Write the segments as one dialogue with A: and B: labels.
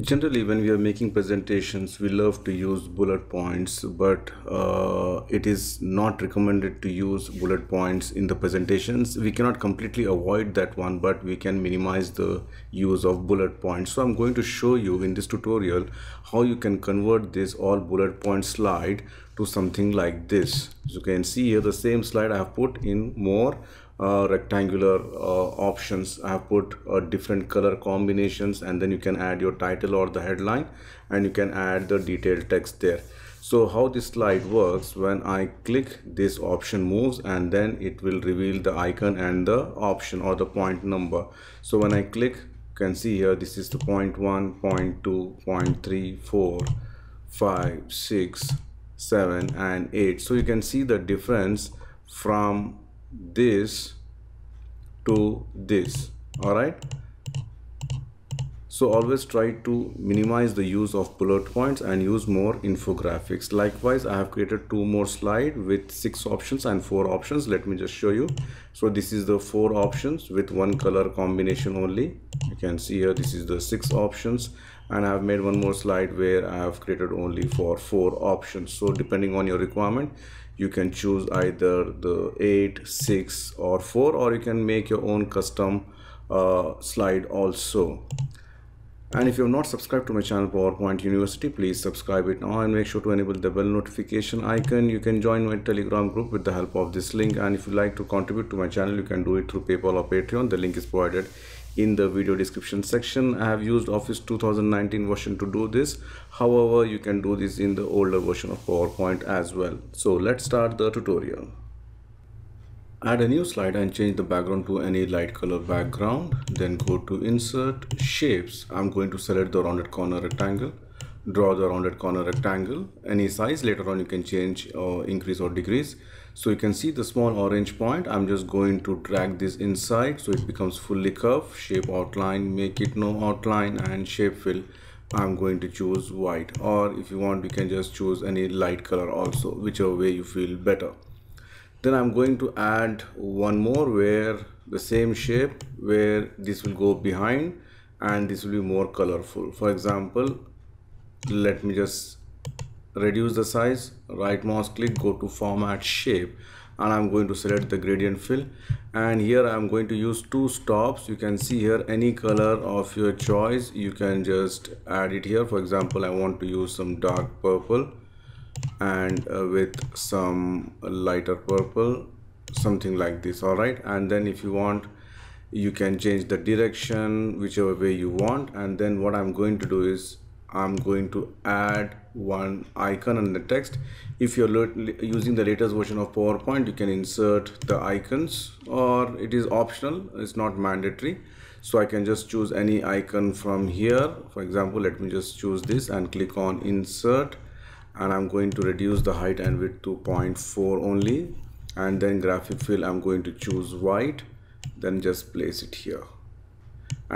A: generally when we are making presentations we love to use bullet points but uh, it is not recommended to use bullet points in the presentations we cannot completely avoid that one but we can minimize the use of bullet points so i'm going to show you in this tutorial how you can convert this all bullet point slide to something like this as you can see here the same slide i have put in more uh, rectangular uh, options I have put uh, different color combinations and then you can add your title or the headline and you can add the detailed text there so how this slide works when I click this option moves and then it will reveal the icon and the option or the point number so when I click you can see here this is the point one, point two, point three, four, five, six, seven, and 8 so you can see the difference from this to this all right so always try to minimize the use of bullet points and use more infographics. Likewise, I have created two more slide with six options and four options. Let me just show you. So this is the four options with one color combination only. You can see here, this is the six options and I have made one more slide where I have created only for four options. So depending on your requirement, you can choose either the 8 6 or 4 or you can make your own custom uh, slide also and if you're not subscribed to my channel PowerPoint University, please subscribe it now and make sure to enable the bell notification icon. You can join my telegram group with the help of this link. And if you like to contribute to my channel, you can do it through PayPal or Patreon. The link is provided in the video description section i have used office 2019 version to do this however you can do this in the older version of powerpoint as well so let's start the tutorial add a new slide and change the background to any light color background then go to insert shapes i'm going to select the rounded corner rectangle draw the rounded corner rectangle any size later on you can change or increase or decrease so you can see the small orange point i'm just going to drag this inside so it becomes fully curved shape outline make it no outline and shape fill i'm going to choose white or if you want you can just choose any light color also whichever way you feel better then i'm going to add one more where the same shape where this will go behind and this will be more colorful for example let me just reduce the size right mouse click go to format shape and I'm going to select the gradient fill and here I'm going to use two stops you can see here any color of your choice you can just add it here for example I want to use some dark purple and uh, with some lighter purple something like this all right and then if you want you can change the direction whichever way you want and then what I'm going to do is I'm going to add one icon and the text. If you're using the latest version of PowerPoint, you can insert the icons or it is optional. It's not mandatory. So I can just choose any icon from here. For example, let me just choose this and click on insert and I'm going to reduce the height and width to 0.4 only and then graphic fill I'm going to choose white then just place it here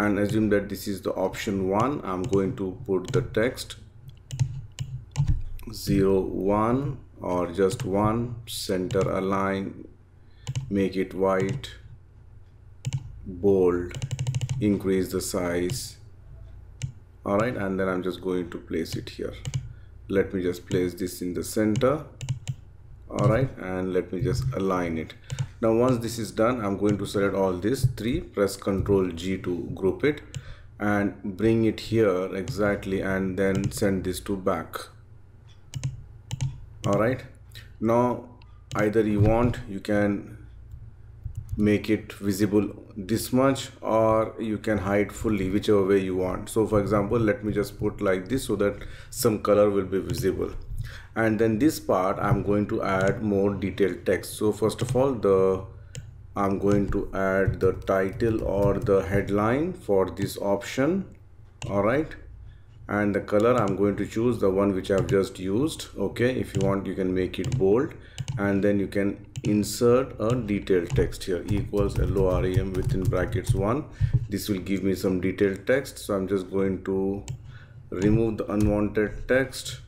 A: and assume that this is the option one I'm going to put the text zero one 1 or just 1 center align make it white bold increase the size all right and then I'm just going to place it here let me just place this in the center all right and let me just align it now once this is done i'm going to select all these three press ctrl g to group it and bring it here exactly and then send this to back all right now either you want you can make it visible this much or you can hide fully whichever way you want so for example let me just put like this so that some color will be visible and then this part I'm going to add more detailed text so first of all the I'm going to add the title or the headline for this option alright and the color I'm going to choose the one which I've just used okay if you want you can make it bold and then you can insert a detailed text here equals LOREM within brackets 1 this will give me some detailed text so I'm just going to remove the unwanted text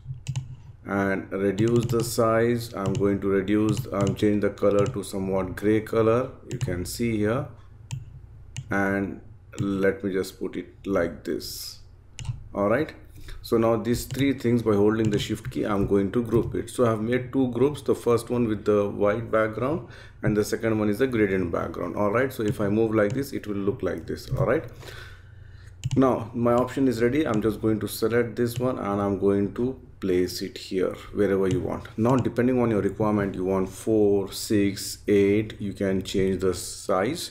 A: and reduce the size I'm going to reduce I'm change the color to somewhat gray color you can see here and let me just put it like this alright so now these three things by holding the shift key I'm going to group it so I've made two groups the first one with the white background and the second one is the gradient background alright so if I move like this it will look like this alright now my option is ready I'm just going to select this one and I'm going to place it here wherever you want now depending on your requirement you want four six eight you can change the size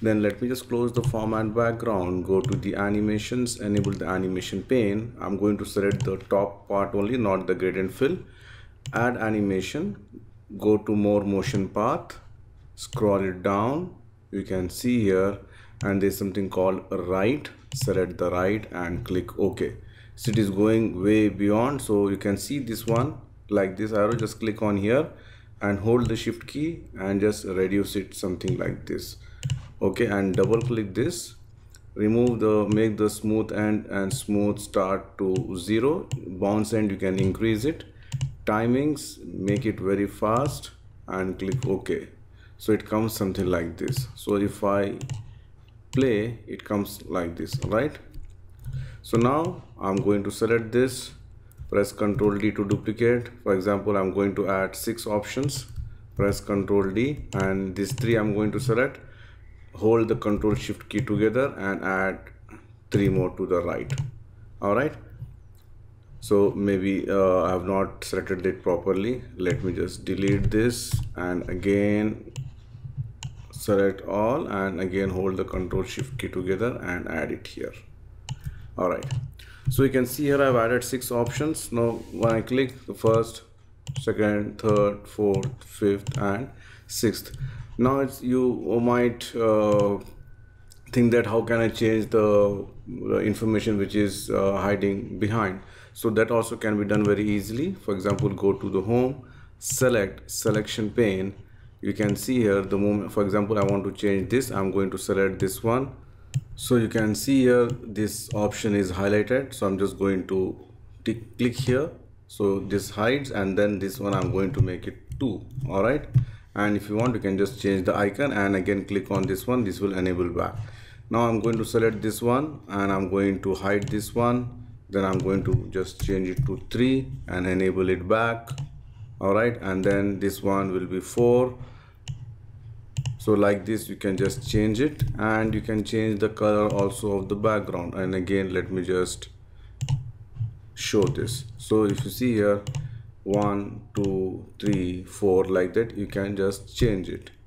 A: then let me just close the format background go to the animations enable the animation pane i'm going to select the top part only not the gradient fill add animation go to more motion path scroll it down you can see here and there's something called right select the right and click ok so it is going way beyond so you can see this one like this arrow just click on here and hold the shift key and just reduce it something like this okay and double click this remove the make the smooth end and smooth start to zero bounce end you can increase it timings make it very fast and click ok so it comes something like this so if i play it comes like this right so now I'm going to select this, press Ctrl D to duplicate. For example, I'm going to add six options, press Ctrl D and these three I'm going to select. Hold the Ctrl Shift key together and add three more to the right. All right. So maybe uh, I have not selected it properly. Let me just delete this and again select all and again hold the control shift key together and add it here all right so you can see here I've added six options now when I click the first second third fourth fifth and sixth now it's you might uh, think that how can I change the information which is uh, hiding behind so that also can be done very easily for example go to the home select selection pane you can see here the moment for example I want to change this I'm going to select this one so you can see here this option is highlighted so i'm just going to click here so this hides and then this one i'm going to make it 2 all right and if you want you can just change the icon and again click on this one this will enable back now i'm going to select this one and i'm going to hide this one then i'm going to just change it to 3 and enable it back all right and then this one will be 4 so like this you can just change it and you can change the color also of the background and again let me just show this so if you see here one two three four like that you can just change it